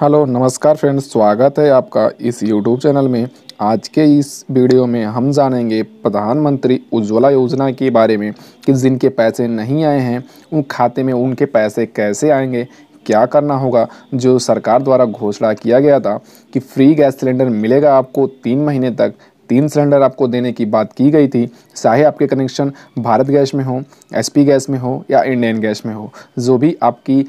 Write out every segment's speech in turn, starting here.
hello नमस्कार friends स्वागत है आपका इस यूट्यूब चैनल में आज के इस वीडियो में हम जानेंगे प्रधानमंत्री उज्ज्वला योजना के बारे में कि जिनके पैसे नहीं आए हैं उन खाते में उनके पैसे कैसे आएंगे क्या करना होगा जो सरकार द्वारा घोषणा किया गया था कि फ्री गैस सिलेंडर मिलेगा आपको तीन महीने तक तीन सिलेंडर आपको देने की बात की गई थी चाहे आपके कनेक्शन भारत गैस में हो एसपी गैस में हो या इंडियन गैस में हो जो भी आपकी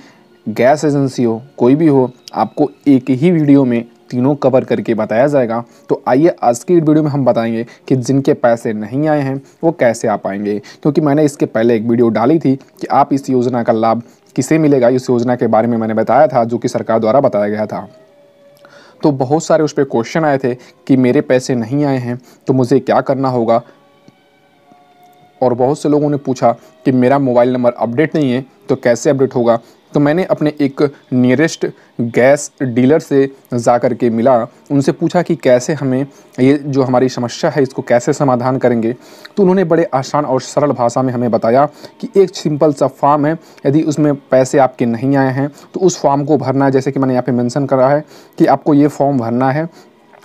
गैस एजेंसी हो कोई भी हो आपको एक ही वीडियो में तीनों कवर करके बताया जाएगा तो आइए आज की वीडियो में हम बताएंगे कि जिनके पैसे नहीं आए हैं वो कैसे आ पाएंगे क्योंकि मैंने इसके पहले एक वीडियो डाली थी कि आप इस योजना का लाभ किसे मिलेगा इस योजना के बारे में मैंने बताया था जो कि सरकार द्वारा बताया गया था तो बहुत सारे उस पर क्वेश्चन आए थे कि मेरे पैसे नहीं आए हैं तो मुझे क्या करना होगा और बहुत से लोगों ने पूछा कि मेरा मोबाइल नंबर अपडेट नहीं है तो कैसे अपडेट होगा तो मैंने अपने एक नियरेस्ट गैस डीलर से जा कर के मिला उनसे पूछा कि कैसे हमें ये जो हमारी समस्या है इसको कैसे समाधान करेंगे तो उन्होंने बड़े आसान और सरल भाषा में हमें बताया कि एक सिंपल सा फॉर्म है यदि उसमें पैसे आपके नहीं आए हैं तो उस फॉर्म को भरना है जैसे कि मैंने यहाँ पर मैंसन करा है कि आपको ये फॉर्म भरना है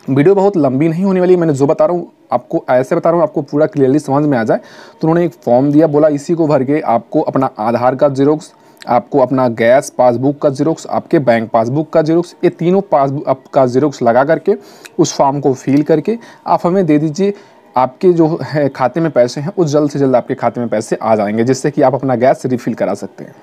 वीडियो बहुत लंबी नहीं होने वाली मैंने जो बता रहा हूँ आपको ऐसे बता रहा हूँ आपको पूरा क्लियरली समझ में आ जाए तो उन्होंने एक फॉर्म दिया बोला इसी को भर के आपको अपना आधार कार्ड जीरोक्स आपको अपना गैस पासबुक का जीरोक्स आपके बैंक पासबुक का जीरोक्स ये तीनों पासबुक आपका जीरोक्स लगा करके उस फॉर्म को फिल करके आप हमें दे दीजिए आपके जो है खाते में पैसे हैं वो जल्द से जल्द आपके खाते में पैसे आ जाएंगे जिससे कि आप अपना गैस रिफ़िल करा सकते हैं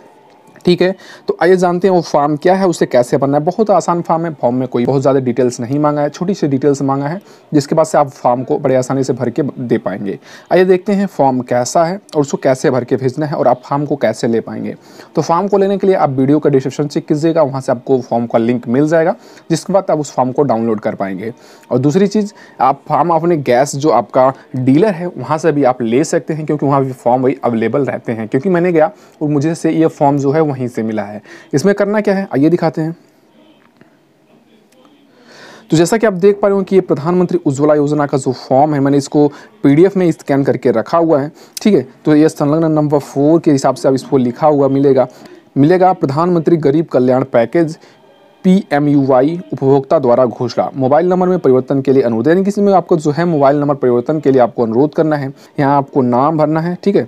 ठीक है तो आइए जानते हैं वो फॉर्म क्या है उसे कैसे भरना है बहुत आसान फार्म है फॉर्म में कोई बहुत ज़्यादा डिटेल्स नहीं मांगा है छोटी सी डिटेल्स मांगा है जिसके बाद से आप फॉर्म को बड़े आसानी से भर के दे पाएंगे आइए देखते हैं फॉर्म कैसा है और उसको कैसे भर के भेजना है और आप फॉर्म को कैसे ले पाएंगे तो फॉर्म को लेने के लिए आप वीडियो का डिस्क्रिप्शन चेक कीजिएगा वहाँ से आपको फॉर्म का लिंक मिल जाएगा जिसके बाद आप उस फॉर्म को डाउनलोड कर पाएंगे और दूसरी चीज़ आप फॉर्म अपने गैस जो आपका डीलर है वहाँ से भी आप ले सकते हैं क्योंकि वहाँ भी फॉर्म वही अवेलेबल रहते हैं क्योंकि मैंने गया और मुझे से ये फॉर्म जो है वहीं से मिला है इसमें करना क्या है आइए दिखाते हैं तो जैसा कि आप देख पा रहे हो कि ये प्रधानमंत्री उज्ज्वला योजना का जो फॉर्म है मैंने इसको पीडीएफ में स्कैन करके रखा हुआ है ठीक है तो ये संलग्न नंबर फोर के हिसाब से अब इसको लिखा हुआ मिलेगा मिलेगा प्रधानमंत्री गरीब कल्याण package P M U Y उपभोक्ता द्वारा घोषणा मोबाइल नंबर में परिवर्तन के लिए अनुरोध यानी किसी में आपको जो है मोबाइल नंबर परिवर्तन के लिए आपको अनुरोध करना है यहाँ आपको नाम भरना है ठीक है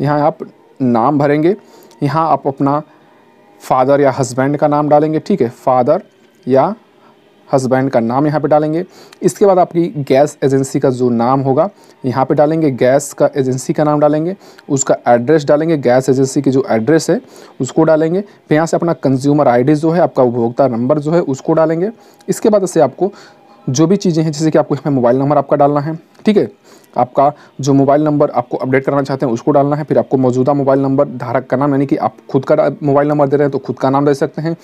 यहाँ आप नाम भरेंगे यहाँ आप अपना फादर या हस्बैंड का नाम डालेंगे ठीक है फादर या हस्बैंड का नाम यहाँ पे डालेंगे इसके बाद आपकी गैस एजेंसी का जो नाम होगा यहाँ पे डालेंगे गैस का एजेंसी का नाम डालेंगे उसका एड्रेस डालेंगे गैस एजेंसी की जो एड्रेस है उसको डालेंगे फिर यहाँ से अपना कंज्यूमर आईडी जो है आपका उपभोक्ता नंबर जो है उसको डालेंगे इसके बाद से आपको जो भी चीज़ें हैं जैसे कि आपको यहाँ मोबाइल नंबर आपका डालना है ठीक है आपका जो मोबाइल नंबर आपको अपडेट करना चाहते हैं उसको डालना है फिर आपको मौजूदा मोबाइल नंबर धारक का नाम यानी कि आप खुद का मोबाइल नंबर दे रहे हैं तो खुद का नाम दे सकते हैं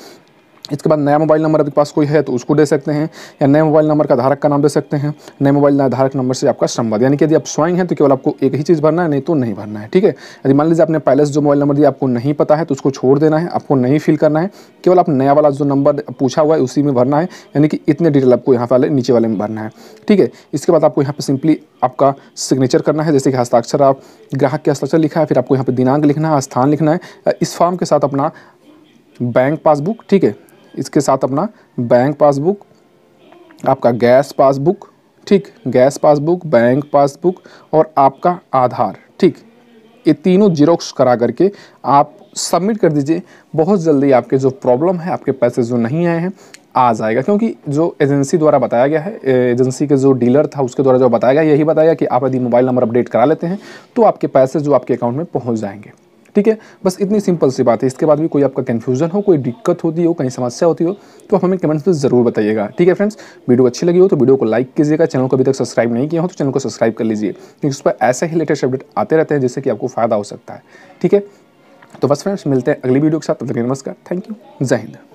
इसके बाद नया मोबाइल नंबर आपके पास कोई है तो उसको दे सकते हैं या नए मोबाइल नंबर का धारक का नाम दे सकते हैं नए मोबाइल धारक नंबर से आपका संवाद यानी कि यदि आप स्वयं हैं तो केवल आपको एक ही चीज़ भरना है नहीं तो नहीं भरना है ठीक है यदि मान लीजिए आपने पहले से जो मोबाइल नंबर दिया आपको नहीं पता है तो उसको छोड़ देना है आपको नहीं फिल करना है केवल आप नया वाला जो नंबर पूछा हुआ है उसी में भरना है यानी कि इतने डिटेल आपको यहाँ वाले नीचे वाले में भरना है ठीक है इसके बाद आपको यहाँ पर सिंपली आपका सिग्नेचर करना है जैसे कि हस्ताक्षर आप ग्राहक के हस्ताक्षर लिखा है फिर आपको यहाँ पर दिनांक लिखना है स्थान लिखना है इस फॉर्म के साथ अपना बैंक पासबुक ठीक है इसके साथ अपना बैंक पासबुक आपका गैस पासबुक ठीक गैस पासबुक बैंक पासबुक और आपका आधार ठीक ये तीनों जीरोक्स करा करके आप सबमिट कर दीजिए बहुत जल्दी आपके जो प्रॉब्लम है आपके पैसे जो नहीं आए हैं आ जाएगा क्योंकि जो एजेंसी द्वारा बताया गया है एजेंसी के जो डीलर था उसके द्वारा जो बताया गया यही बताया कि आप यदि मोबाइल नंबर अपडेट करा लेते हैं तो आपके पैसे जो आपके अकाउंट में पहुँच जाएंगे ठीक है बस इतनी सिंपल सी बात है इसके बाद भी कोई आपका कन्फ्यूजन हो कोई दिक्कत होती हो कहीं समस्या होती हो तो आप हमें कमेंट्स में ज़रूर बताइएगा ठीक है फ्रेंड्स वीडियो अच्छी लगी हो तो वीडियो को लाइक कीजिएगा चैनल को अभी तक सब्सक्राइब नहीं किया हो तो चैनल को सब्सक्राइब कर लीजिए क्योंकि उस पर ऐसे ही लेटेस्ट अपडेट आते रहते हैं जिससे कि आपको फ़ायदा हो सकता है ठीक है तो बस फ्रेंड्स मिलते हैं अगली वीडियो के साथ नमस्कार थैंक यू जय हिंद